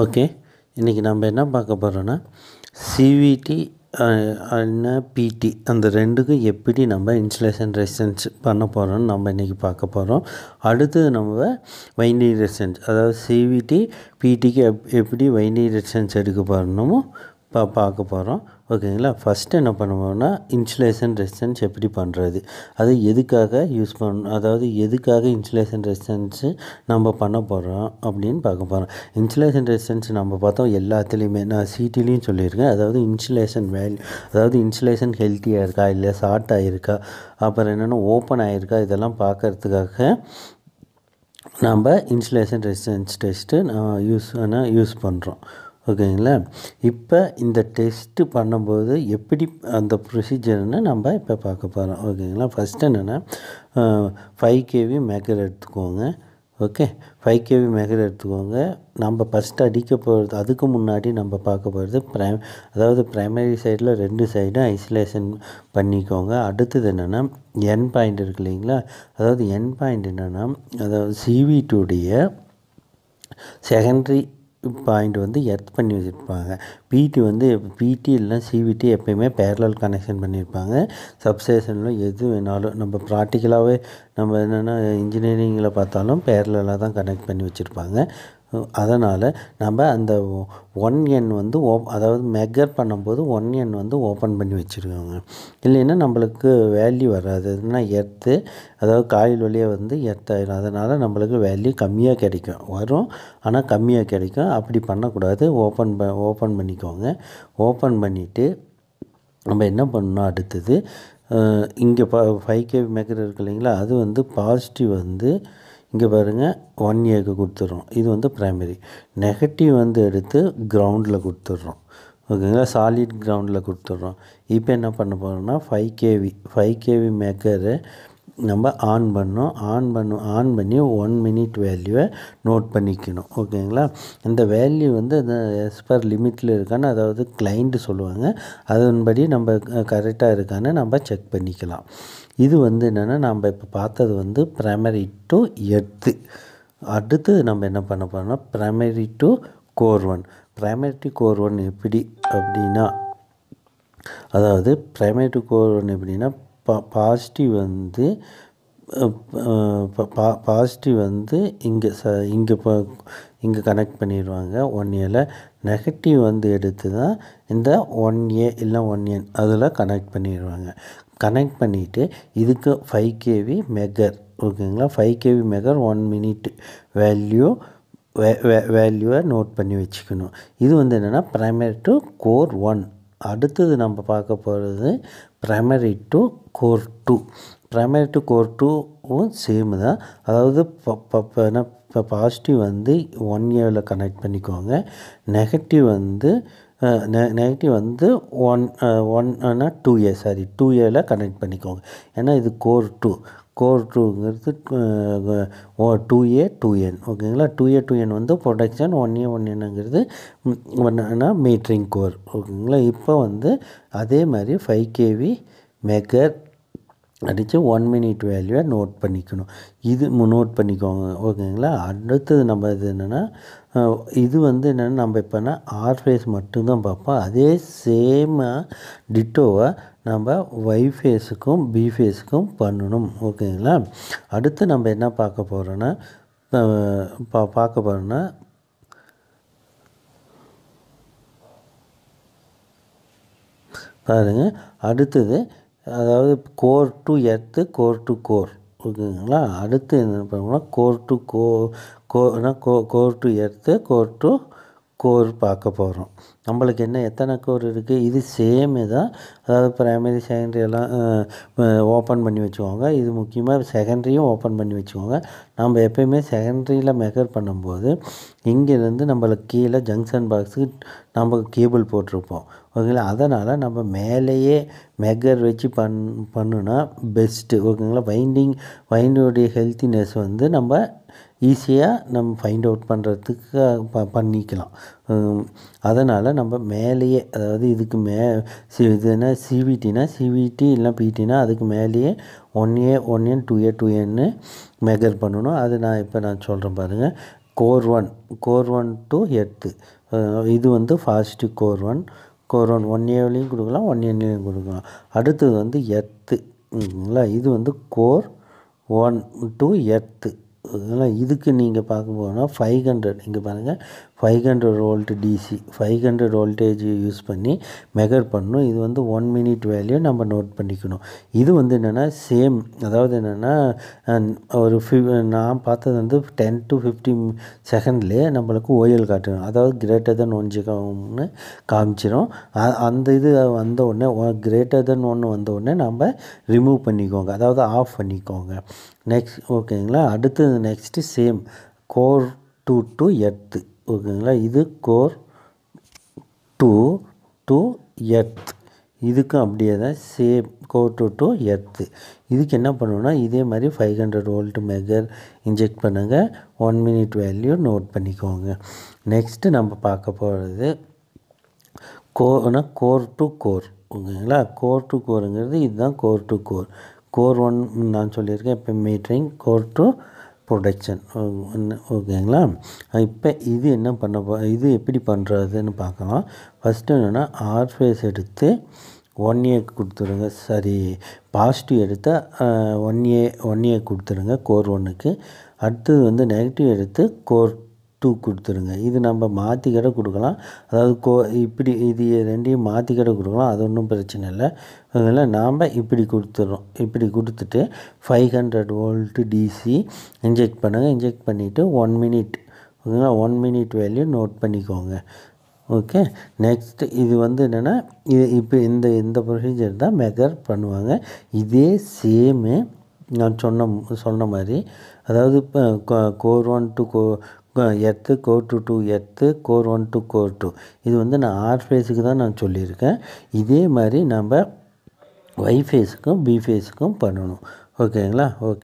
okay இன்றைக்கி நம்ம என்ன பார்க்க போகிறோன்னா சிவிடி என்ன பிடி அந்த ரெண்டுக்கும் எப்படி நம்ம இன்சுலேஷன் ரெசிஸ்டன்ஸ் பண்ண போகிறோம்னு நம்ம இன்றைக்கி பார்க்க போகிறோம் அடுத்து நம்ம வைண்டிங் ரெசிஸ்டன்ஸ் அதாவது சிவிடி பிடிக்கு எப் எப்படி வைண்டிங் ரெசிஸ்டன்ஸ் எடுக்க போகிறோமோ பா பார்க்க போகிறோம் ஓகேங்களா ஃபஸ்ட்டு என்ன பண்ணுவோம்னா இன்சுலேஷன் ரெசிஸ்டன்ஸ் எப்படி பண்ணுறது அது எதுக்காக யூஸ் பண்ண அதாவது எதுக்காக இன்சுலேஷன் ரெசிஸ்டன்ஸு நம்ம பண்ண போகிறோம் அப்படின்னு பார்க்க போகிறோம் இன்சுலேஷன் ரெசிஸ்டன்ஸ் நம்ம பார்த்தோம் எல்லாத்துலேயுமே நான் சீட்டிலையும் சொல்லியிருக்கேன் அதாவது இன்சுலேஷன் வேல்யூ அதாவது இன்சுலேஷன் ஹெல்த்தியாக இருக்கா இல்லை ஷார்ட் ஆகிருக்கா அப்புறம் என்னென்னா ஓப்பன் ஆகிருக்கா இதெல்லாம் பார்க்குறதுக்காக நம்ம இன்சுலேஷன் ரெசிஸ்டன்ஸ் டெஸ்ட்டு நான் யூஸ் ஆனால் யூஸ் பண்ணுறோம் ஓகேங்களா இப்போ இந்த டெஸ்ட்டு பண்ணும்போது எப்படி அந்த ப்ரொசீஜர்னு நம்ம இப்போ பார்க்க போகிறோம் ஓகேங்களா ஃபஸ்ட்டு என்னென்னா ஃபைவ் கேவி மேக்கர் எடுத்துக்கோங்க ஓகே ஃபைவ் கேவி மேக்கர் எடுத்துக்கோங்க நம்ம ஃபஸ்ட்டு அடிக்க போகிறது அதுக்கு முன்னாடி நம்ம பார்க்க போகிறது ப்ரைம் அதாவது ப்ரைமரி சைடில் ரெண்டு சைடும் ஐசோலேஷன் பண்ணிக்கோங்க அடுத்தது என்னென்னா என் பாயிண்ட் இருக்கு இல்லைங்களா அதாவது என் பாயிண்ட் என்னென்னா அதாவது டூடைய செகண்ட்ரி பாயிண்ட் வந்து எர்த் பண்ணி வச்சுருப்பாங்க பிடி வந்து பிடி இல்லைனா சிவிடி எப்பயுமே பேரலால் கனெக்ஷன் பண்ணியிருப்பாங்க சப்ஸ்டேஷனில் எது வேணாலும் நம்ம ப்ராக்டிக்கலாகவே நம்ம என்னென்னா இன்ஜினியரிங்கில் பார்த்தாலும் பேரலாக தான் கனெக்ட் பண்ணி வச்சுருப்பாங்க அதனால் நம்ம அந்த ஒன் எண் வந்து ஓ அதாவது மெக்கர் பண்ணும்போது ஒன் எண் வந்து ஓப்பன் பண்ணி வச்சுருக்கோங்க இல்லைன்னா நம்மளுக்கு வேல்யூ வராது எதுனா எர்த்து அதாவது காயில் வழியாக வந்து எர்த்தாயிடும் அதனால் நம்மளுக்கு வேல்யூ கம்மியாக கிடைக்கும் வரும் ஆனால் கம்மியாக கிடைக்கும் அப்படி பண்ணக்கூடாது ஓப்பன் ப ஓப்பன் பண்ணிக்கோங்க ஓப்பன் பண்ணிவிட்டு நம்ம என்ன பண்ணணும் அடுத்தது இங்கே ப ஃபைவ் கே மெகர் இருக்கு இல்லைங்களா அது வந்து பாசிட்டிவ் வந்து இங்கே பாருங்கள் ஒன் ஏக்கு கொடுத்துட்றோம் இது வந்து ப்ரைமரி நெகட்டிவ் வந்து எடுத்து கிரவுண்டில் கொடுத்துட்றோம் ஓகேங்களா சாலிட் கிரவுண்டில் கொடுத்துட்றோம் இப்போ என்ன பண்ண போகிறோம்னா five KV five KV megger நம்ம ஆன் பண்ணோம் ஆன் பண்ணும் ஆன் பண்ணி ஒன் மினிட் வேல்யூவை நோட் பண்ணிக்கணும் ஓகேங்களா இந்த வேல்யூ வந்து எஸ் பர் லிமிட்டில் இருக்கான்னு அதாவது கிளைண்ட்டு சொல்லுவாங்க அதன்படி நம்ம கரெக்டாக இருக்கான்னு நம்ம செக் பண்ணிக்கலாம் இது வந்து என்னென்னா நம்ம இப்போ பார்த்தது வந்து ப்ரைமரி டு எட்டு அடுத்து நம்ம என்ன பண்ண போகிறோம்னா primary to core one primary to core one எப்படி அப்படின்னா அதாவது ப்ரைமரி டு கோர் ஒன் எப்படின்னா பா பாசிட்டிவ் வந்து பா பாசிட்டிவ் வந்து இங்கே ச இங்கே இப்போ இங்கே கனெக்ட் பண்ணிடுவாங்க ஒன் ஏல நெகட்டிவ் வந்து எடுத்து தான் இந்த ஒன் ஏ இல்லை ஒன் ஏன் அதில் கனெக்ட் பண்ணிடுவாங்க கனெக்ட் பண்ணிவிட்டு இதுக்கு ஃபைவ் கேவி மெகர் ஓகேங்களா five KV megger one minute value வே வே வேல்யூவை நோட் பண்ணி வச்சுக்கணும் இது வந்து என்னென்னா ப்ரைமரி டு கோர் ஒன் அடுத்தது நம்ம பார்க்க போகிறது primary to core two primary to core டூவும் சேம் தான் அதாவது இப்போ பாசிட்டிவ் வந்து ஒன் இயரில் கனெக்ட் பண்ணிக்கோங்க நெகட்டிவ் வந்து நெகட்டிவ் வந்து ஒன் ஒன் ஆனால் டூ இயர் சாரி டூ இயரில் கனெக்ட் பண்ணிக்கோங்க ஏன்னா இது கோர் டூ கோர் டூங்கிறது ஓ டூ ஏ டூ என் ஓகேங்களா டூ ஏ டூ என் வந்து ப்ரொடக்ஷன் ஒன் ஏ ஒன் என்னங்கிறது ஒன்னா மீட்ரிங் கோர் ஓகேங்களா இப்போ வந்து அதே மாதிரி ஃபைவ் கேவி மேக்கர் அடித்து ஒன் மினிட் வேல்யூவை நோட் பண்ணிக்கணும் இது நோட் பண்ணிக்கோங்க ஓகேங்களா அடுத்தது நம்ம இது என்னென்னா இது வந்து என்னென்னா நம்ம இப்போனா ஆர்ஃபேஸ் மட்டும்தான் பார்ப்போம் அதே சேமாக டிட்டோவை நம்ம ஒய் ஃபேஸுக்கும் பி ஃபேஸுக்கும் பண்ணணும் ஓகேங்களா அடுத்து நம்ம என்ன பார்க்க போகிறோன்னா பா பார்க்க போகிறோன்னா பாருங்கள் அடுத்தது அதாவது core to earth core to core ஓகேங்களா அடுத்து என்ன பண்ணோம்னா கோர் டு கோ கோனா கோ core to earth core to core பார்க்க போகிறோம் நம்மளுக்கு என்ன எத்தனை கோர் இருக்குது இது சேம் தான் அதாவது ப்ரைமரி செகண்டரி எல்லாம் ஓப்பன் பண்ணி வச்சுக்கோங்க இது முக்கியமாக செகண்டரியும் ஓப்பன் பண்ணி வச்சுக்கோங்க நம்ம எப்பயுமே செகண்டரியில் மெஷர் பண்ணும்போது இங்கேருந்து நம்மளுக்கு கீழே ஜங்ஷன் பாக்ஸுக்கு நம்ம கேபிள் போட்டிருப்போம் ஓகேங்களா அதனால் நம்ம மேலேயே மெகர் வச்சு பண் பண்ணுனா பெஸ்ட்டு ஓகேங்களா வைண்டிங் வைண்டோடைய ஹெல்த்தினஸ் வந்து நம்ம ஈஸியாக நம்ம ஃபைண்ட் அவுட் பண்ணுறதுக்கு ப பண்ணிக்கலாம் அதனால் நம்ம மேலேயே அதாவது இதுக்கு மே சி இதுனா சிவிடினா சிவிடி இல்லை பிடினா அதுக்கு மேலேயே one A one N two A two ஏன்னு மெகர் பண்ணணும் அது நான் இப்போ நான் சொல்கிறேன் பாருங்கள் core one core one to earth இது வந்து first core one core one one இயர்லேயும் கொடுக்கலாம் ஒன் இயர்லேயும் கொடுக்கலாம் அடுத்தது வந்து எர்த்துங்களா இது வந்து கோர் ஒன் டு எர்த்து இதுக்கு நீங்கள் பார்க்க போனால் ஃபைவ் ஹண்ட்ரட் இங்கே பாருங்கள் five hundred volt DC five hundred voltage use பண்ணி மெகர் பண்ணணும் இது வந்து ஒன் மினிட் வேல்யூ நம்ம நோட் பண்ணிக்கணும் இது வந்து என்னென்னா சேம் அதாவது என்னென்னா ஒரு ஃபி நான் பார்த்தது வந்து டென் டு ஃபிஃப்டீன் செகண்ட்லேயே நம்மளுக்கு ஓயல் காட்டணும் அதாவது கிரேட்டர் தென் ஒன் ஜிகம்னு காமிச்சிடும் அந்த இது வந்த உடனே கிரேட்டர் தென் ஒன்று வந்த உடனே நம்ம ரிமூவ் பண்ணிக்கோங்க அதாவது ஆஃப் பண்ணிக்கோங்க நெக்ஸ்ட் ஓகேங்களா அடுத்தது next same core two to earth ஓகேங்களா இது கோர் டூ டூ எர்த் இதுக்கும் அப்படியே தான் சேம் டூ டு எர்த்து இதுக்கு என்ன பண்ணுவோம்னா இதே மாதிரி five hundred volt megger inject பண்ணுங்கள் ஒன் மினிட் வேல்யூ நோட் பண்ணிக்கோங்க நெக்ஸ்ட்டு நம்ம பார்க்க போகிறது கோனா கோர் டு கோர் ஓகேங்களா கோர் டு கோருங்கிறது இதுதான் core to core core one நான் சொல்லியிருக்கேன் இப்போ மீட்ரிங் கோர் டூ ப்ரொடக்ஷன் ஓகேங்களா இப்போ இது என்ன பண்ண போ இது எப்படி பண்ணுறதுன்னு பார்க்கலாம் ஃபஸ்ட்டு என்னென்னா ஆர் ஃபேஸ் எடுத்து ஒன் இயர் கொடுத்துருங்க சரி பாசிட்டிவ் எடுத்தால் ஒன் இயர் ஒன் இயர் கொடுத்துருங்க கோர் ஒன்றுக்கு அடுத்தது வந்து நெகட்டிவ் எடுத்து கோர் டூ கொடுத்துருங்க இது நம்ம மாற்றி கொடுக்கலாம் அதாவது கோ இப்படி இது ரெண்டையும் மாற்றி கொடுக்கலாம் அது ஒன்றும் பிரச்சனை இல்லை அதில் நாம் இப்படி கொடுத்துட்றோம் இப்படி கொடுத்துட்டு five hundred volt DC inject பண்ணுங்கள் இன்ஜெக்ட் பண்ணிவிட்டு ஒன் மினிட் ஓகேங்களா ஒன் மினிட் வேல்யூ நோட் பண்ணிக்கோங்க ஓகே நெக்ஸ்ட்டு இது வந்து என்னென்னா இது இப்போ இந்த இந்த ப்ரொசீஜர் தான் மெகர் பண்ணுவாங்க இதே சேமு நான் சொன்ன சொன்ன மாதிரி அதாவது இப்போ கோர் ஒன் டு கோ earth core to two earth core one to core two இது வந்து நான் ஆர் ஃபேஸுக்கு தான் நான் சொல்லியிருக்கேன் இதே மாதிரி நம்ம ஒய் ஃபேஸுக்கும் பி ஃபேஸுக்கும் பண்ணணும் ஓகேங்களா ஓகே